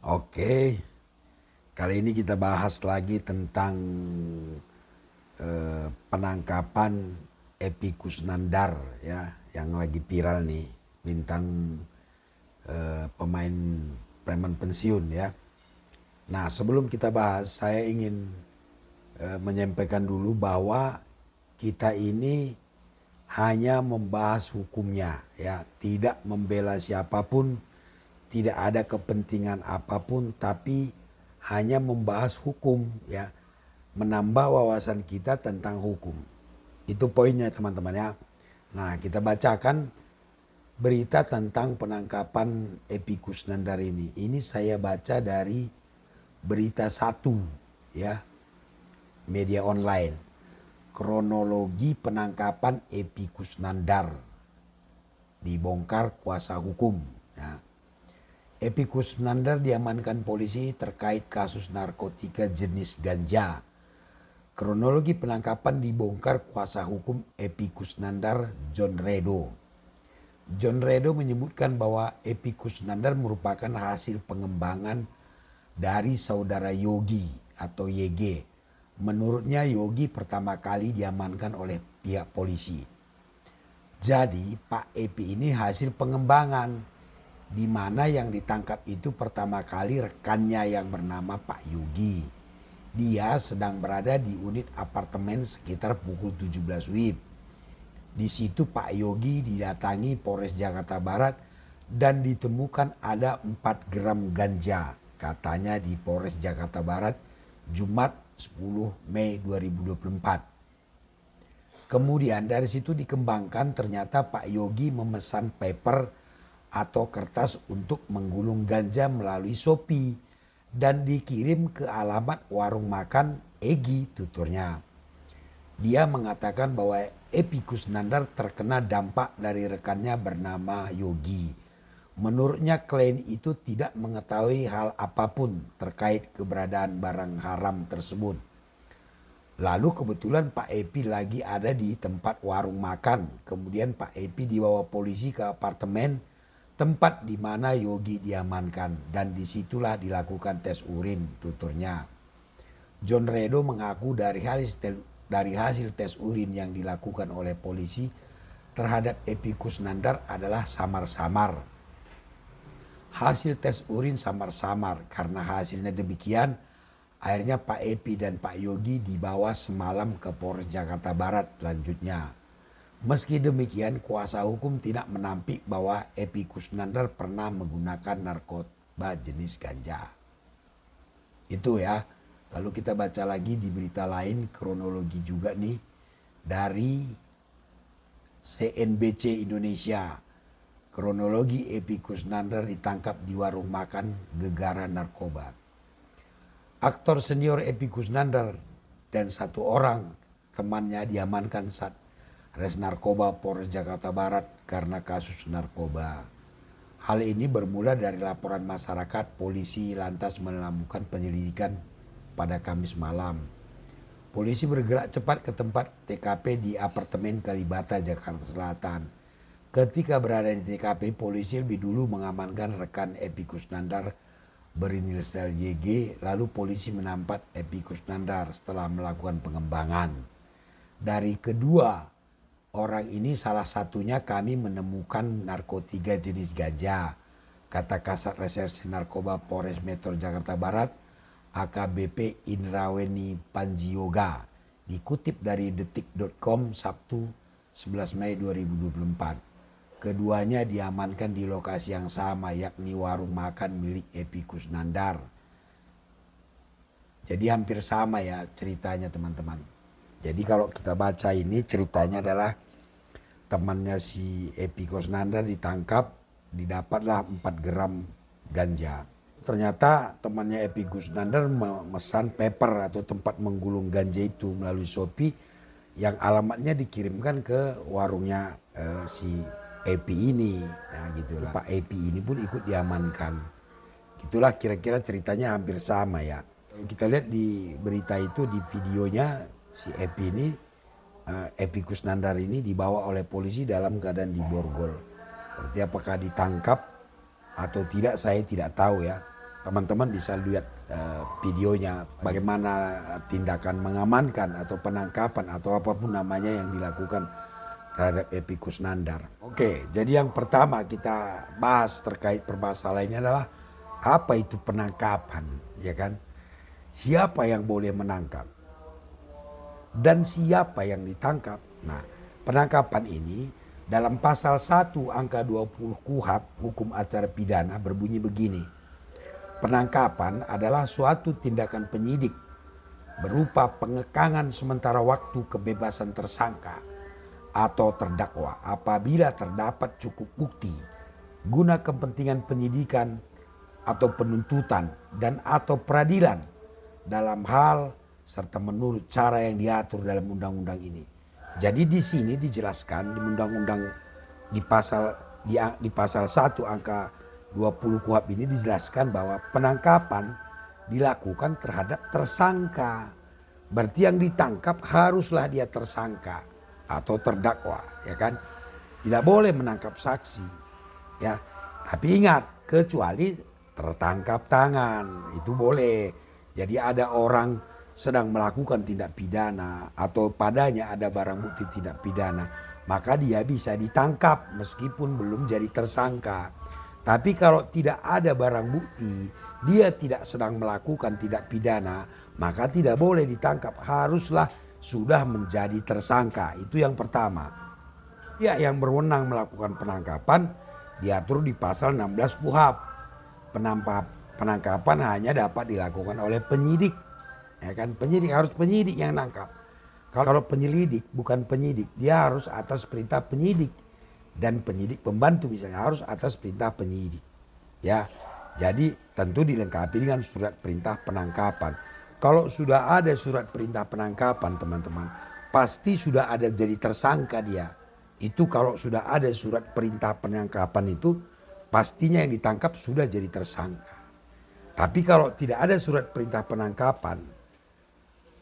Oke, kali ini kita bahas lagi tentang eh, penangkapan Epikus Nandar ya, yang lagi viral nih, bintang eh, pemain preman pensiun ya. Nah, sebelum kita bahas, saya ingin eh, menyampaikan dulu bahwa kita ini hanya membahas hukumnya ya, tidak membela siapapun tidak ada kepentingan apapun tapi hanya membahas hukum ya menambah wawasan kita tentang hukum itu poinnya teman-teman ya nah kita bacakan berita tentang penangkapan Epi Kusnandar ini ini saya baca dari berita satu ya media online kronologi penangkapan Epi Kusnandar dibongkar kuasa hukum ya. Epikus Nandar diamankan polisi terkait kasus narkotika jenis ganja. Kronologi penangkapan dibongkar kuasa hukum Epikus Nandar, John Redo. John Redo menyebutkan bahwa Epikus Nandar merupakan hasil pengembangan dari saudara Yogi atau YG. Menurutnya Yogi pertama kali diamankan oleh pihak polisi. Jadi Pak Epi ini hasil pengembangan di mana yang ditangkap itu pertama kali rekannya yang bernama Pak Yugi. Dia sedang berada di unit apartemen sekitar pukul 17 WIB. Di situ Pak Yogi didatangi Polres Jakarta Barat dan ditemukan ada 4 gram ganja. Katanya di Polres Jakarta Barat Jumat 10 Mei 2024. Kemudian dari situ dikembangkan ternyata Pak Yogi memesan paper atau kertas untuk menggulung ganja melalui sopi dan dikirim ke alamat warung makan Egi tuturnya. Dia mengatakan bahwa Epikus Nandar terkena dampak dari rekannya bernama Yogi. Menurutnya klien itu tidak mengetahui hal apapun terkait keberadaan barang haram tersebut. Lalu kebetulan Pak Epi lagi ada di tempat warung makan. Kemudian Pak Epi dibawa polisi ke apartemen tempat di mana yogi diamankan dan disitulah dilakukan tes urin tuturnya. John Redo mengaku dari hasil, dari hasil tes urin yang dilakukan oleh polisi terhadap Epikus Nandar adalah samar-samar. Hasil tes urin samar-samar karena hasilnya demikian akhirnya Pak Epi dan Pak Yogi dibawa semalam ke Polres Jakarta Barat Lanjutnya. Meski demikian, kuasa hukum tidak menampik bahwa Epi Kusnandar pernah menggunakan narkoba jenis ganja. Itu ya. Lalu kita baca lagi di berita lain kronologi juga nih dari CNBC Indonesia. Kronologi Epi Kusnandar ditangkap di warung makan gegara narkoba. Aktor senior Epi Kusnandar dan satu orang temannya diamankan saat Res Narkoba Polres Jakarta Barat karena kasus narkoba. Hal ini bermula dari laporan masyarakat polisi lantas melakukan penyelidikan pada Kamis malam. Polisi bergerak cepat ke tempat TKP di apartemen Kalibata, Jakarta Selatan. Ketika berada di TKP, polisi lebih dulu mengamankan rekan Epi Kusnandar berinisial YG, lalu polisi menampat Epi Kusnandar setelah melakukan pengembangan. Dari kedua orang ini salah satunya kami menemukan narkotika jenis ganja. Kata Kasat Reserse Narkoba Polres Metro Jakarta Barat, AKBP Indraweni Panjioga, dikutip dari detik.com Sabtu 11 Mei 2024. Keduanya diamankan di lokasi yang sama yakni warung makan milik Epikus Nandar. Jadi hampir sama ya ceritanya teman-teman. Jadi kalau kita baca ini ceritanya adalah temannya si Epi Kosnanda ditangkap, didapatlah 4 gram ganja. Ternyata temannya Epi Kosnanda memesan paper atau tempat menggulung ganja itu melalui Shopee yang alamatnya dikirimkan ke warungnya eh, si Epi ini. Nah gitu lah. Pak Epi ini pun ikut diamankan. Itulah kira-kira ceritanya hampir sama ya. Kita lihat di berita itu di videonya si Epi ini uh, Epi Kusnandar ini dibawa oleh polisi dalam keadaan diborgol. Berarti apakah ditangkap atau tidak saya tidak tahu ya. Teman-teman bisa lihat uh, videonya bagaimana tindakan mengamankan atau penangkapan atau apapun namanya yang dilakukan terhadap Epi Kusnandar. Oke, jadi yang pertama kita bahas terkait permasalahannya adalah apa itu penangkapan, ya kan? Siapa yang boleh menangkap? dan siapa yang ditangkap. Nah, penangkapan ini dalam pasal 1 angka 20 KUHAP hukum acara pidana berbunyi begini. Penangkapan adalah suatu tindakan penyidik berupa pengekangan sementara waktu kebebasan tersangka atau terdakwa apabila terdapat cukup bukti guna kepentingan penyidikan atau penuntutan dan atau peradilan dalam hal serta menurut cara yang diatur dalam undang-undang ini. Jadi di sini dijelaskan di undang-undang di pasal di, di pasal 1 angka 20 KUHP ini dijelaskan bahwa penangkapan dilakukan terhadap tersangka. Berarti yang ditangkap haruslah dia tersangka atau terdakwa, ya kan? Tidak boleh menangkap saksi. Ya. Tapi ingat, kecuali tertangkap tangan, itu boleh. Jadi ada orang sedang melakukan tindak pidana atau padanya ada barang bukti tindak pidana, maka dia bisa ditangkap meskipun belum jadi tersangka. Tapi kalau tidak ada barang bukti, dia tidak sedang melakukan tindak pidana, maka tidak boleh ditangkap, haruslah sudah menjadi tersangka. Itu yang pertama. Ya, yang berwenang melakukan penangkapan diatur di pasal 16 KUHP. Penangkapan hanya dapat dilakukan oleh penyidik Ya kan penyidik harus penyidik yang nangkap. Kalau penyelidik bukan penyidik, dia harus atas perintah penyidik dan penyidik pembantu misalnya harus atas perintah penyidik. Ya. Jadi tentu dilengkapi dengan surat perintah penangkapan. Kalau sudah ada surat perintah penangkapan teman-teman, pasti sudah ada jadi tersangka dia. Itu kalau sudah ada surat perintah penangkapan itu pastinya yang ditangkap sudah jadi tersangka. Tapi kalau tidak ada surat perintah penangkapan,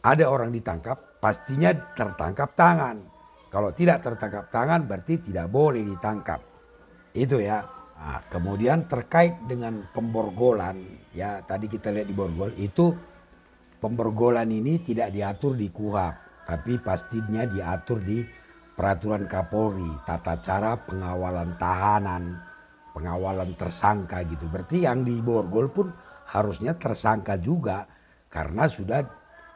ada orang ditangkap, pastinya tertangkap tangan. Kalau tidak tertangkap tangan berarti tidak boleh ditangkap. Itu ya. Nah, kemudian terkait dengan pemborgolan, ya tadi kita lihat di borgol itu pemborgolan ini tidak diatur di KUHAP, tapi pastinya diatur di peraturan Kapolri, tata cara pengawalan tahanan, pengawalan tersangka gitu. Berarti yang di borgol pun harusnya tersangka juga karena sudah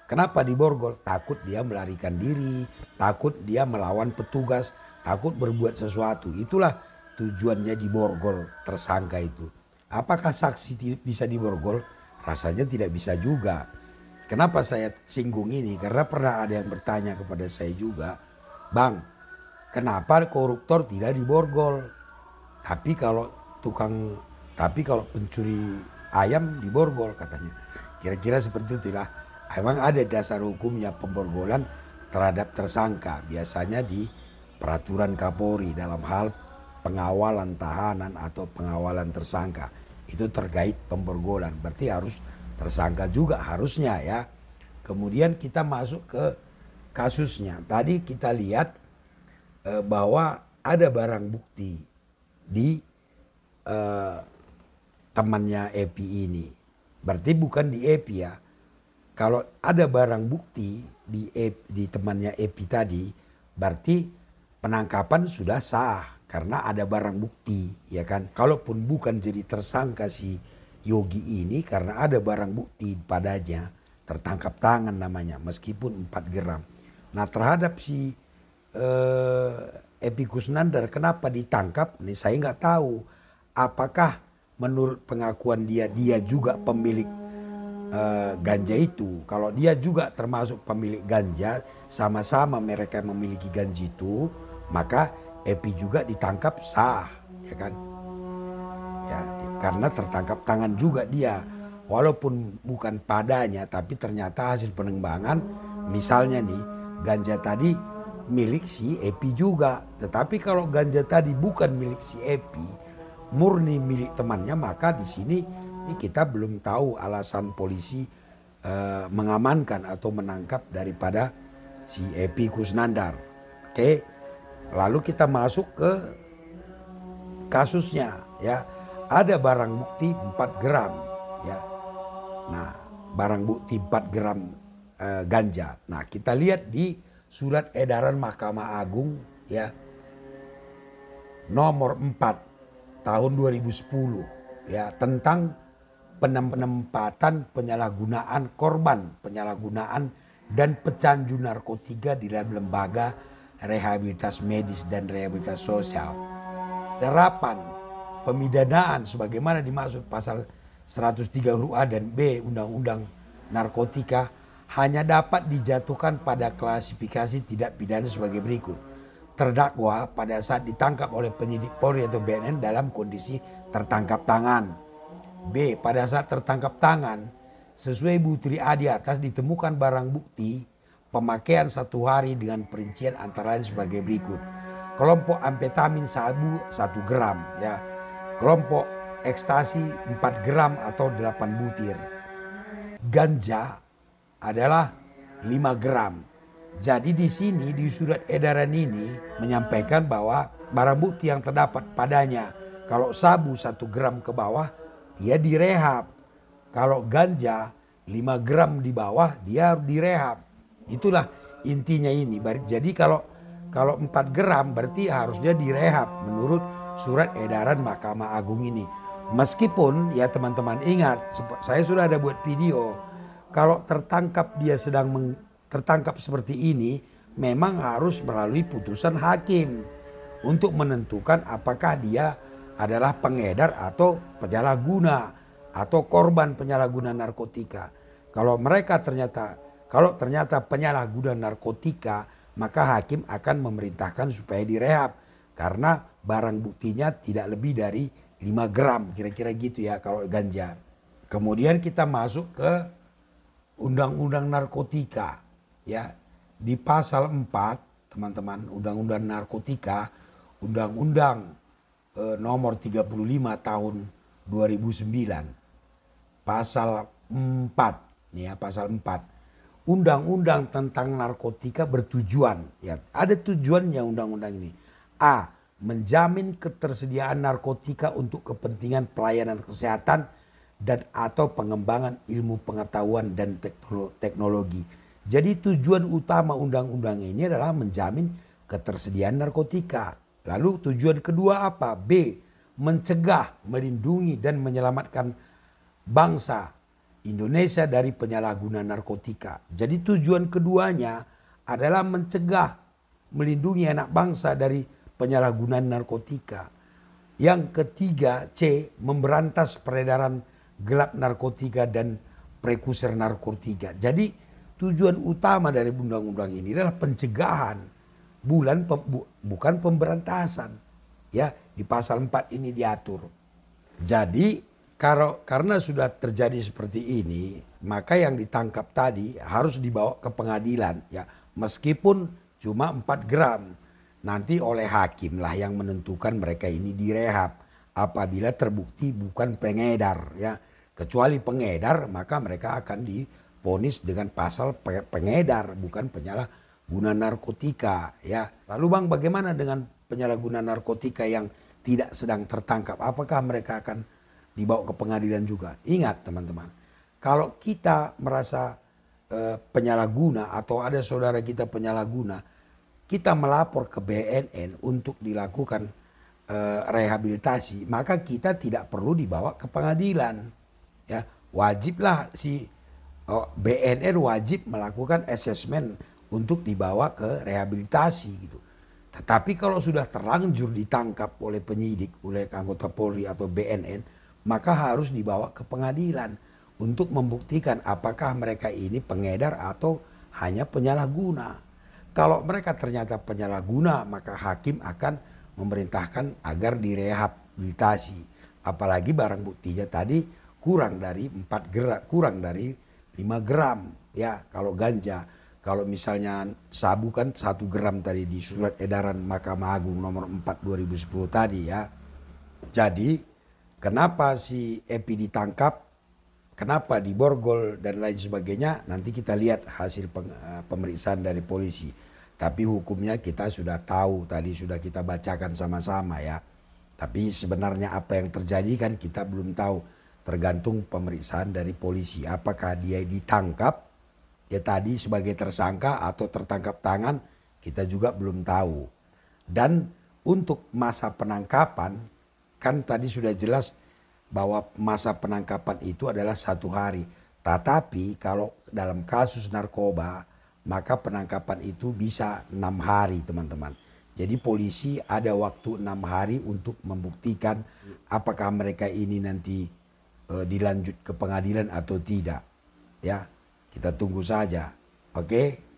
Kenapa di borgol? Takut dia melarikan diri, takut dia melawan petugas, takut berbuat sesuatu. Itulah tujuannya di borgol tersangka itu. Apakah saksi bisa di borgol? Rasanya tidak bisa juga. Kenapa saya singgung ini? Karena pernah ada yang bertanya kepada saya juga, Bang, kenapa koruptor tidak di borgol? Tapi kalau tukang, tapi kalau pencuri ayam di borgol katanya. Kira-kira seperti itulah Emang ada dasar hukumnya pemborgolan terhadap tersangka, biasanya di peraturan Kapolri dalam hal pengawalan tahanan atau pengawalan tersangka. Itu terkait pemborgolan berarti harus tersangka juga harusnya ya. Kemudian kita masuk ke kasusnya. Tadi kita lihat e, bahwa ada barang bukti di e, temannya Epi ini. Berarti bukan di Epi ya, kalau ada barang bukti di, di temannya Epi tadi, berarti penangkapan sudah sah karena ada barang bukti, ya kan? Kalaupun bukan jadi tersangka si Yogi ini karena ada barang bukti padanya, tertangkap tangan namanya, meskipun 4 gram. Nah terhadap si eh, Epi Kusnandar, kenapa ditangkap? Nih saya nggak tahu. Apakah menurut pengakuan dia, dia juga pemilik Eh, ganja itu. Kalau dia juga termasuk pemilik ganja, sama-sama mereka memiliki ganja itu, maka Epi juga ditangkap sah, ya kan? Ya, karena tertangkap tangan juga dia. Walaupun bukan padanya, tapi ternyata hasil penembangan, misalnya nih, ganja tadi milik si Epi juga. Tetapi kalau ganja tadi bukan milik si Epi, murni milik temannya, maka di sini ini kita belum tahu alasan polisi uh, mengamankan atau menangkap daripada si Epi Kusnandar. Oke. Okay? Lalu kita masuk ke kasusnya ya. Ada barang bukti 4 gram ya. Nah, barang bukti 4 gram uh, ganja. Nah, kita lihat di surat edaran Mahkamah Agung ya. Nomor 4 tahun 2010 ya tentang penempatan penyalahgunaan korban, penyalahgunaan dan pecandu narkotika di dalam lembaga rehabilitas medis dan rehabilitas sosial. terapan pemidanaan sebagaimana dimaksud pasal 103 huruf A dan B Undang-Undang Narkotika hanya dapat dijatuhkan pada klasifikasi tidak pidana sebagai berikut. Terdakwa pada saat ditangkap oleh penyidik Polri atau BNN dalam kondisi tertangkap tangan B. Pada saat tertangkap tangan, sesuai butri A di atas ditemukan barang bukti pemakaian satu hari dengan perincian antara lain sebagai berikut. Kelompok amfetamin sabu 1 gram ya. Kelompok ekstasi 4 gram atau 8 butir. Ganja adalah 5 gram. Jadi di sini di surat edaran ini menyampaikan bahwa barang bukti yang terdapat padanya kalau sabu 1 gram ke bawah dia direhab. Kalau ganja 5 gram di bawah dia direhab. Itulah intinya ini. Jadi kalau kalau 4 gram berarti harusnya direhab menurut surat edaran Mahkamah Agung ini. Meskipun ya teman-teman ingat saya sudah ada buat video kalau tertangkap dia sedang meng, tertangkap seperti ini memang harus melalui putusan hakim untuk menentukan apakah dia adalah pengedar atau penyalahguna atau korban penyalahguna narkotika. Kalau mereka ternyata kalau ternyata penyalahguna narkotika, maka hakim akan memerintahkan supaya direhab karena barang buktinya tidak lebih dari 5 gram, kira-kira gitu ya kalau ganja. Kemudian kita masuk ke undang-undang narkotika ya. Di pasal 4, teman-teman, undang-undang narkotika, undang-undang eh, nomor 35 tahun 2009 pasal 4 nih ya pasal 4 undang-undang tentang narkotika bertujuan ya ada tujuannya undang-undang ini A menjamin ketersediaan narkotika untuk kepentingan pelayanan kesehatan dan atau pengembangan ilmu pengetahuan dan teknologi. Jadi tujuan utama undang-undang ini adalah menjamin ketersediaan narkotika Lalu tujuan kedua apa? B. Mencegah, melindungi dan menyelamatkan bangsa Indonesia dari penyalahgunaan narkotika. Jadi tujuan keduanya adalah mencegah, melindungi anak bangsa dari penyalahgunaan narkotika. Yang ketiga C. Memberantas peredaran gelap narkotika dan prekursor narkotika. Jadi tujuan utama dari undang-undang ini adalah pencegahan bulan pem, bu, bukan pemberantasan ya di pasal 4 ini diatur. Jadi karo, karena sudah terjadi seperti ini, maka yang ditangkap tadi harus dibawa ke pengadilan ya, meskipun cuma 4 gram. Nanti oleh hakim lah yang menentukan mereka ini direhab apabila terbukti bukan pengedar ya. Kecuali pengedar maka mereka akan diponis dengan pasal pengedar bukan penyalah guna narkotika ya. Lalu Bang bagaimana dengan penyalahgunaan narkotika yang tidak sedang tertangkap? Apakah mereka akan dibawa ke pengadilan juga? Ingat teman-teman, kalau kita merasa e, penyalahguna atau ada saudara kita penyalahguna, kita melapor ke BNN untuk dilakukan e, rehabilitasi, maka kita tidak perlu dibawa ke pengadilan. Ya, wajiblah si oh, BNN wajib melakukan asesmen untuk dibawa ke rehabilitasi gitu. Tetapi kalau sudah terlanjur ditangkap oleh penyidik, oleh anggota Polri atau BNN, maka harus dibawa ke pengadilan untuk membuktikan apakah mereka ini pengedar atau hanya penyalahguna. Kalau mereka ternyata penyalahguna, maka hakim akan memerintahkan agar direhabilitasi. Apalagi barang buktinya tadi kurang dari 4 gerak, kurang dari 5 gram ya kalau ganja kalau misalnya sabu kan satu gram tadi di surat edaran Mahkamah Agung nomor 4 2010 tadi ya. Jadi kenapa si Epi ditangkap, kenapa diborgol dan lain sebagainya nanti kita lihat hasil eh, pemeriksaan dari polisi. Tapi hukumnya kita sudah tahu tadi sudah kita bacakan sama-sama ya. Tapi sebenarnya apa yang terjadi kan kita belum tahu tergantung pemeriksaan dari polisi apakah dia ditangkap ya tadi sebagai tersangka atau tertangkap tangan kita juga belum tahu. Dan untuk masa penangkapan kan tadi sudah jelas bahwa masa penangkapan itu adalah satu hari. Tetapi kalau dalam kasus narkoba maka penangkapan itu bisa enam hari teman-teman. Jadi polisi ada waktu enam hari untuk membuktikan apakah mereka ini nanti e, dilanjut ke pengadilan atau tidak. Ya, kita tunggu saja. Oke? Okay?